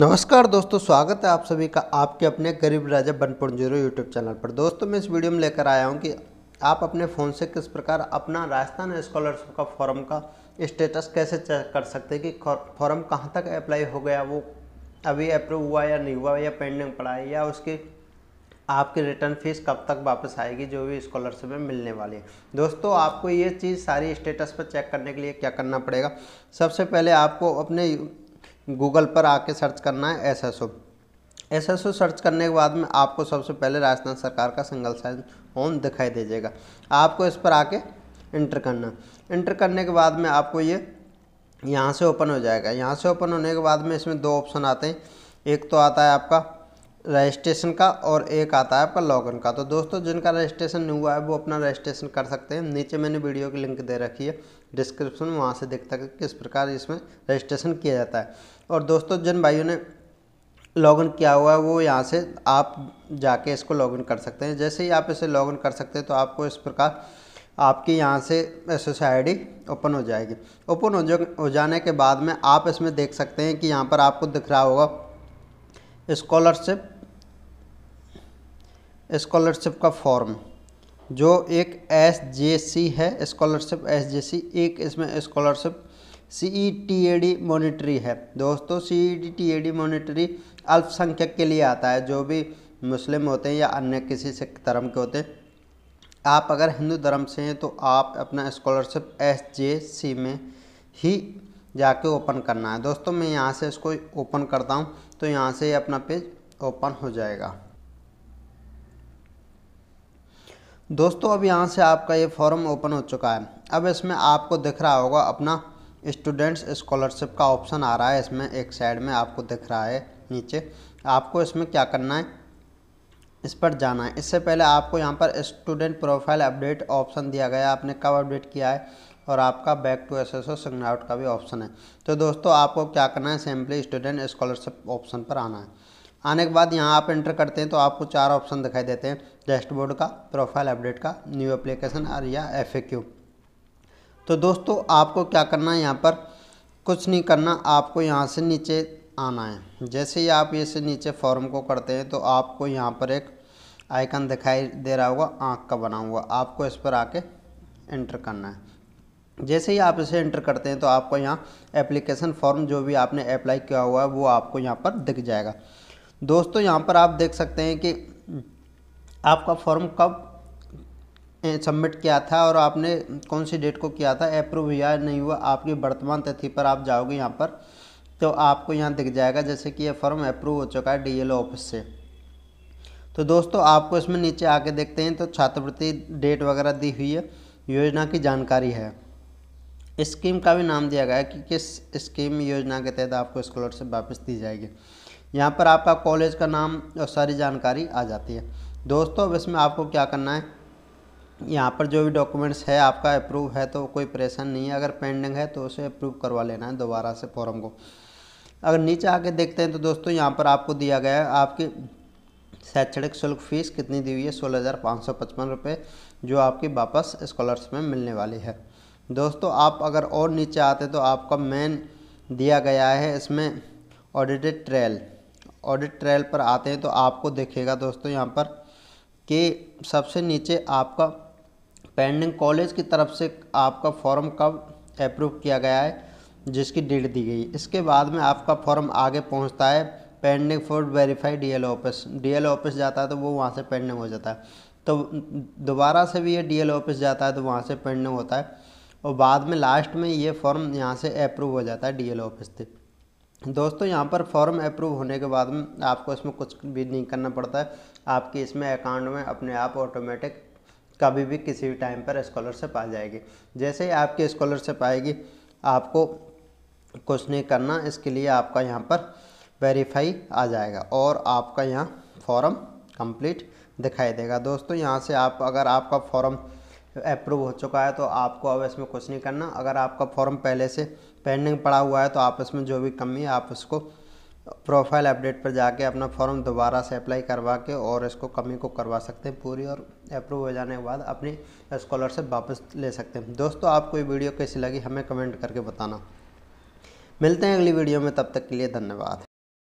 नमस्कार दोस्तों स्वागत है आप सभी का आपके अपने गरीब राजा one point zero YouTube channel पर दोस्तों मैं इस वीडियो में लेकर आया हूं कि आप अपने फ़ोन से किस प्रकार अपना राजस्थान स्कॉलरशिप का फॉर्म का स्टेटस कैसे चेक कर सकते हैं कि फॉर्म कहां तक अप्लाई हो गया वो अभी अप्रूव हुआ या नहीं हुआ या पेंडिंग पड़ा है या उसकी आपकी रिटर्न फीस कब तक वापस आएगी जो भी स्कॉलरशिप में मिलने वाली है दोस्तों आपको ये चीज़ सारी स्टेटस पर चेक करने के लिए क्या करना पड़ेगा सबसे पहले आपको अपने गूगल पर आके सर्च करना है S S O S S O search करने के बाद में आपको सबसे पहले राजस्थान सरकार का सिंगल साइन होम दिखाई जाएगा आपको इस पर आके इंटर करना इंटर करने के बाद में आपको ये यहाँ से ओपन हो जाएगा यहाँ से ओपन होने के बाद में इसमें दो ऑप्शन आते हैं एक तो आता है आपका रजिस्ट्रेशन का और एक आता है आपका लॉगिन का तो दोस्तों जिनका रजिस्ट्रेशन नहीं हुआ है वो अपना रजिस्ट्रेशन कर सकते हैं नीचे मैंने वीडियो की लिंक दे रखी है डिस्क्रिप्शन में वहाँ से देखता है कि किस प्रकार इसमें रजिस्ट्रेशन किया जाता है और दोस्तों जिन भाइयों ने लॉगिन किया हुआ है वो यहाँ से आप जाके इसको लॉगिन कर सकते हैं जैसे ही आप इसे लॉगिन कर सकते हैं तो आपको इस प्रकार आपकी यहाँ से S S I D open हो जाएगी ओपन हो, जा, हो जाने के बाद में आप इसमें देख सकते हैं कि यहाँ पर आपको दिख रहा होगा स्कॉलरशिप स्कॉलरशिप का फॉर्म जो एक एस जे सी है स्कॉलरशिप एस जे सी एक इसमें scholarship C E T A D monetary है दोस्तों C E T T A D monetary अल्पसंख्यक के लिए आता है जो भी मुस्लिम होते हैं या अन्य किसी सिख धर्म के होते हैं आप अगर हिंदू धर्म से हैं तो आप अपना स्कॉलरशिप एस जे सी में ही जाके ओपन करना है दोस्तों मैं यहाँ से इसको ओपन करता हूँ तो यहाँ से अपना पेज ओपन हो जाएगा दोस्तों अब यहाँ से आपका ये फॉर्म ओपन हो चुका है अब इसमें आपको दिख रहा होगा अपना स्टूडेंट्स स्कॉलरशिप का ऑप्शन आ रहा है इसमें एक साइड में आपको दिख रहा है नीचे आपको इसमें क्या करना है इस पर जाना है इससे पहले आपको यहाँ पर स्टूडेंट प्रोफाइल अपडेट ऑप्शन दिया गया आपने कब अपडेट किया है और आपका back to S S O sign out का भी ऑप्शन है तो दोस्तों आपको क्या करना है सिंपली स्टूडेंट स्कॉलरशिप ऑप्शन पर आना है आने के बाद यहाँ आप एंटर करते हैं तो आपको चार ऑप्शन दिखाई देते हैं डैशबोर्ड का प्रोफाइल अपडेट का न्यू एप्लीकेशन और या एफ तो दोस्तों आपको क्या करना है यहाँ पर कुछ नहीं करना आपको यहाँ से नीचे आना है जैसे ही आप इसे नीचे फॉर्म को करते हैं तो आपको यहाँ पर एक आइकन दिखाई दे रहा होगा आँख का बना हुआ आपको इस पर आके एंटर करना है जैसे ही आप इसे एंटर करते हैं तो आपको यहाँ एप्लीकेशन फॉर्म जो भी आपने अप्लाई किया हुआ है वो आपको यहाँ पर दिख जाएगा दोस्तों यहाँ पर आप देख सकते हैं कि आपका फॉर्म कब सबमिट किया था और आपने कौन सी डेट को किया था अप्रूव या नहीं हुआ आपकी वर्तमान तिथि पर आप जाओगे यहाँ पर तो आपको यहाँ दिख जाएगा जैसे कि यह फॉर्म अप्रूव हो चुका है डीएलओ ऑफिस से तो दोस्तों आपको इसमें नीचे आके देखते हैं तो छात्रवृत्ति डेट वगैरह दी हुई है योजना की जानकारी है स्कीम का भी नाम दिया गया है कि किस स्कीम योजना के तहत आपको स्कॉलरशिप वापस दी जाएगी यहाँ पर आपका कॉलेज का नाम और सारी जानकारी आ जाती है दोस्तों अब इसमें आपको क्या करना है यहाँ पर जो भी डॉक्यूमेंट्स है आपका अप्रूव है तो कोई परेशान नहीं है अगर पेंडिंग है तो उसे अप्रूव करवा लेना है दोबारा से फॉर्म को अगर नीचे आके देखते हैं तो दोस्तों यहाँ पर आपको दिया गया है आपकी शैक्षणिक शुल्क फीस कितनी दी हुई है सोलह हज़ार पाँच सौ पचपन रुपये जो आपकी वापस स्कॉलर्स में मिलने वाली है दोस्तों आप अगर और नीचे आते तो आपका मेन दिया गया है इसमें ऑडिटेड ट्रेल ऑडिट ट्रायल पर आते हैं तो आपको देखेगा दोस्तों यहाँ पर कि सबसे नीचे आपका पेंडिंग कॉलेज की तरफ से आपका फॉर्म कब अप्रूव किया गया है जिसकी डेट दी गई इसके बाद में आपका फॉर्म आगे पहुँचता है pending for verify L office L office जाता है तो वो वहाँ से पेंडिंग हो जाता है तो दोबारा से भी ये एल ऑफिस जाता है तो वहाँ से पेंडिंग होता है और बाद में लास्ट में ये फॉर्म यहाँ से अप्रूव हो जाता है डीएल ऑफिस से दोस्तों यहाँ पर फॉर्म अप्रूव होने के बाद में आपको इसमें कुछ भी नहीं करना पड़ता है आपके इसमें अकाउंट में अपने आप ऑटोमेटिक कभी भी किसी भी टाइम पर स्कॉलरशिप आ जाएगी जैसे ही आपकी स्कॉलरशिप आएगी आपको कुछ नहीं करना इसके लिए आपका यहाँ पर वेरीफाई आ जाएगा और आपका यहाँ फॉर्म कंप्लीट दिखाई देगा दोस्तों यहाँ से आप अगर आपका फॉर्म अप्रूव हो चुका है तो आपको अब इसमें कुछ नहीं करना अगर आपका फॉर्म पहले से पेंडिंग पड़ा हुआ है तो आप इसमें जो भी कमी है आप उसको प्रोफाइल अपडेट पर जाके अपना फॉर्म दोबारा से अप्लाई करवा के और इसको कमी को करवा सकते हैं पूरी और अप्रूव हो जाने के बाद अपनी स्कॉलरशिप वापस ले सकते हैं दोस्तों आपको ये वीडियो कैसी लगी हमें कमेंट करके बताना मिलते हैं अगली वीडियो में तब तक के लिए धन्यवाद